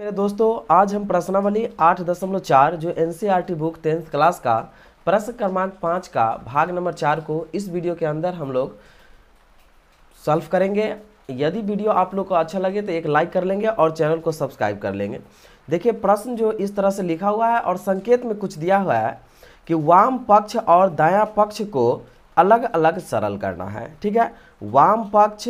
मेरे दोस्तों आज हम प्रश्नावली आठ दशमलव चार जो एन बुक टेंथ क्लास का प्रश्न क्रमांक पाँच का भाग नंबर चार को इस वीडियो के अंदर हम लोग सॉल्व करेंगे यदि वीडियो आप लोग को अच्छा लगे तो एक लाइक कर लेंगे और चैनल को सब्सक्राइब कर लेंगे देखिए प्रश्न जो इस तरह से लिखा हुआ है और संकेत में कुछ दिया हुआ है कि वाम पक्ष और दाया पक्ष को अलग अलग सरल करना है ठीक है वाम पक्ष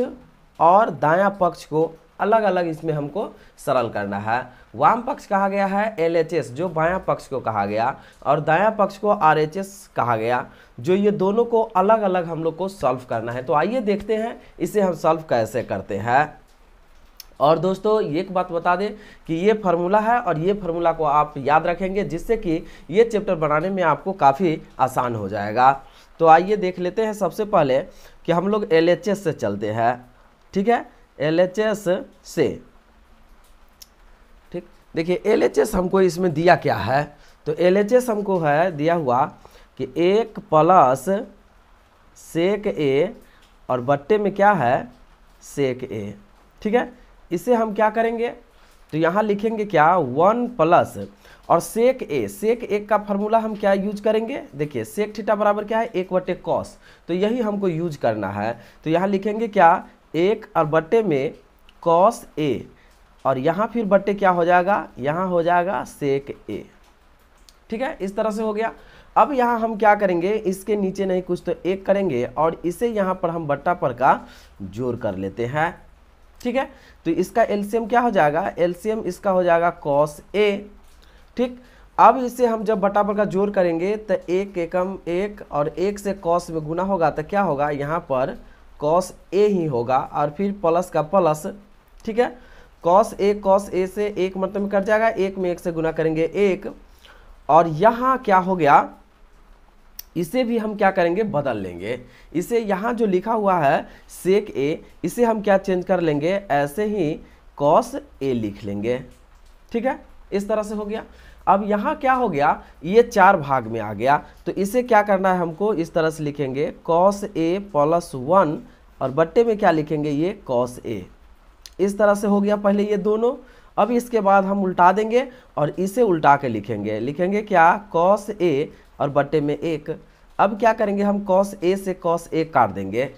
और दाया पक्ष को अलग अलग इसमें हमको सरल करना है वाम पक्ष कहा गया है एल जो बायां पक्ष को कहा गया और दायां पक्ष को आर कहा गया जो ये दोनों को अलग अलग हम लोग को सॉल्व करना है तो आइए देखते हैं इसे हम सॉल्व कैसे करते हैं और दोस्तों एक बात बता दें कि ये फार्मूला है और ये फार्मूला को आप याद रखेंगे जिससे कि ये चैप्टर बनाने में आपको काफ़ी आसान हो जाएगा तो आइए देख लेते हैं सबसे पहले कि हम लोग एल से चलते हैं ठीक है एलएचएस से ठीक देखिए एलएचएस हमको इसमें दिया क्या है तो एलएचएस हमको है दिया हुआ कि एक प्लस सेक ए और बट्टे में क्या है सेक ए ठीक है इसे हम क्या करेंगे तो यहाँ लिखेंगे क्या वन प्लस और सेक ए सेक ए का फार्मूला हम क्या यूज करेंगे देखिए सेक थीटा बराबर क्या है एक बटे कॉस तो यही हमको यूज करना है तो यहाँ लिखेंगे क्या एक और बट्टे में कॉस ए और यहाँ फिर बट्टे क्या हो जाएगा यहाँ हो जाएगा सेक ए ठीक है इस तरह से हो गया अब यहाँ हम क्या करेंगे इसके नीचे नहीं कुछ तो एक करेंगे और इसे यहाँ पर हम बट्टा पर का जोर कर लेते हैं ठीक है तो इसका एलसीएम क्या हो जाएगा एलसीएम इसका हो जाएगा कॉस ए ठीक अब इसे हम जब बट्टा पर का जोर करेंगे तो एक एकम एक और एक से कॉस में गुना होगा तो क्या होगा यहाँ पर कॉस ए ही होगा और फिर प्लस का प्लस ठीक है कॉस ए कॉस ए से एक मतलब कट जाएगा एक में एक से गुना करेंगे एक और यहाँ क्या हो गया इसे भी हम क्या करेंगे बदल लेंगे इसे यहाँ जो लिखा हुआ है सेक ए इसे हम क्या चेंज कर लेंगे ऐसे ही कॉस ए लिख लेंगे ठीक है इस तरह से हो गया अब यहाँ क्या हो गया ये चार भाग में आ गया तो इसे क्या करना है हमको इस तरह से लिखेंगे कॉस ए प्लस वन और बट्टे में क्या लिखेंगे ये कॉस ए इस तरह से हो गया पहले ये दोनों अब इसके बाद हम उल्टा देंगे और इसे उल्टा के लिखेंगे लिखेंगे क्या कॉस ए और बट्टे में एक अब क्या करेंगे हम कॉस ए से कॉस ए काट देंगे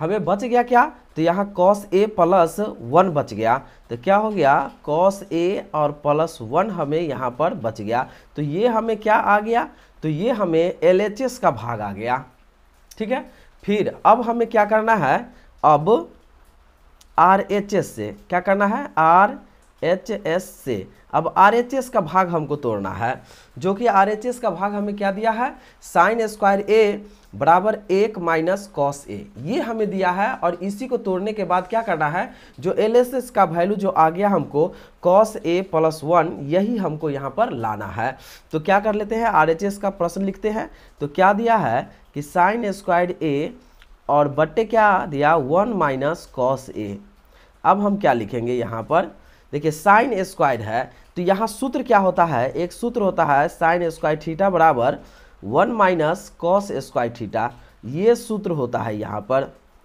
हमें बच गया क्या तो यहाँ कॉस ए प्लस वन बच गया तो क्या हो गया कॉस ए और प्लस वन हमें यहाँ पर बच गया तो ये हमें क्या आ गया तो ये हमें एल का भाग आ गया ठीक है फिर अब हमें क्या करना है अब आर एच एस से क्या करना है आर एच एस से अब आर एच एस का भाग हमको तोड़ना है जो कि आर एच एस का भाग हमें क्या दिया है साइन स्क्वायर ए बराबर एक माइनस कॉस ए ये हमें दिया है और इसी को तोड़ने के बाद क्या करना है जो एल एस एस का वैल्यू जो आ गया हमको कॉस ए प्लस वन यही हमको यहाँ पर लाना है तो क्या कर लेते हैं आर एच एस का प्रश्न लिखते हैं तो क्या दिया है कि साइन स्क्वायर ए और बट्टे क्या दिया वन माइनस कॉस ए अब हम क्या लिखेंगे यहाँ पर देखिए साइन स्क्वायर है तो यहाँ सूत्र क्या होता है एक सूत्र होता है साइन स्क्वायर थीटा बराबर one minus cos square theta ये सूत्र होता है यहाँ पर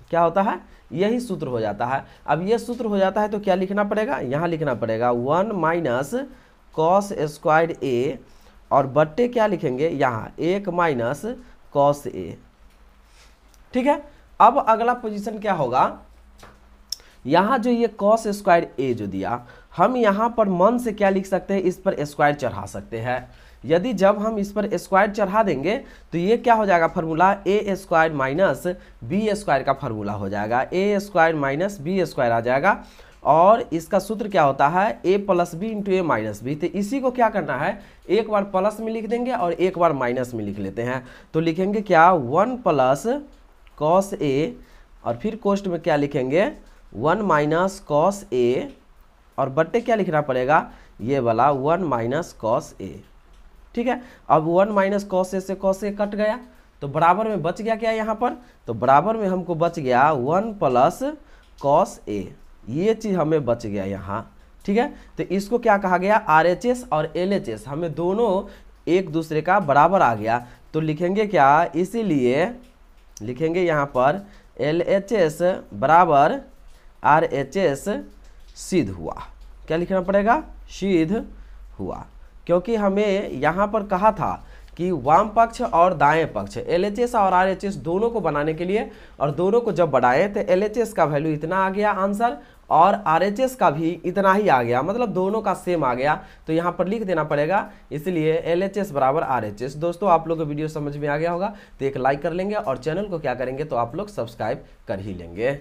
क्या होता है यही सूत्र हो जाता है अब ये सूत्र हो जाता है तो क्या लिखना पड़ेगा यहाँ लिखना पड़ेगा one minus cos square A और बट्टे क्या लिखेंगे यहाँ एक माइनस कॉस ए ठीक है अब अगला पोजीशन क्या होगा यहाँ जो ये कॉस स्क्वायर ए जो दिया हम यहाँ पर मन से क्या लिख सकते हैं इस पर स्क्वायर चढ़ा सकते हैं यदि जब हम इस पर स्क्वायर चढ़ा देंगे तो ये क्या हो जाएगा formula A square minus B square का फार्मूला हो जाएगा A square minus B square आ जाएगा और इसका सूत्र क्या होता है A plus B into A minus B तो इसी को क्या करना है एक बार प्लस में लिख देंगे और एक बार माइनस में लिख लेते हैं तो लिखेंगे क्या वन प्लस कॉस ए और फिर कोस्ट में क्या लिखेंगे वन माइनस कॉस ए और बट्टे क्या लिखना पड़ेगा ये वाला वन माइनस कॉस ए ठीक है अब वन माइनस कॉस ए से कॉस ए कट गया तो बराबर में बच गया क्या यहाँ पर तो बराबर में हमको बच गया वन प्लस कॉस ए ये चीज़ हमें बच गया यहाँ ठीक है तो इसको क्या कहा गया आर एच एस और एल एच एस हमें दोनों एक दूसरे का बराबर आ गया तो लिखेंगे क्या इसीलिए लिखेंगे यहाँ पर एल एच एस बराबर आर एच एस सिद्ध हुआ क्या लिखना पड़ेगा सिद्ध हुआ क्योंकि हमें यहाँ पर कहा था कि वाम पक्ष और दाएं पक्ष एल और आर दोनों को बनाने के लिए और दोनों को जब बढ़ाएं तो एल का वैल्यू इतना आ गया आंसर और आर का भी इतना ही आ गया मतलब दोनों का सेम आ गया तो यहाँ पर लिख देना पड़ेगा इसलिए एल एच एस बराबर आर एच एस दोस्तों आप लोग को वीडियो समझ में आ गया होगा तो एक लाइक कर लेंगे और चैनल को क्या करेंगे तो आप लोग सब्सक्राइब कर ही लेंगे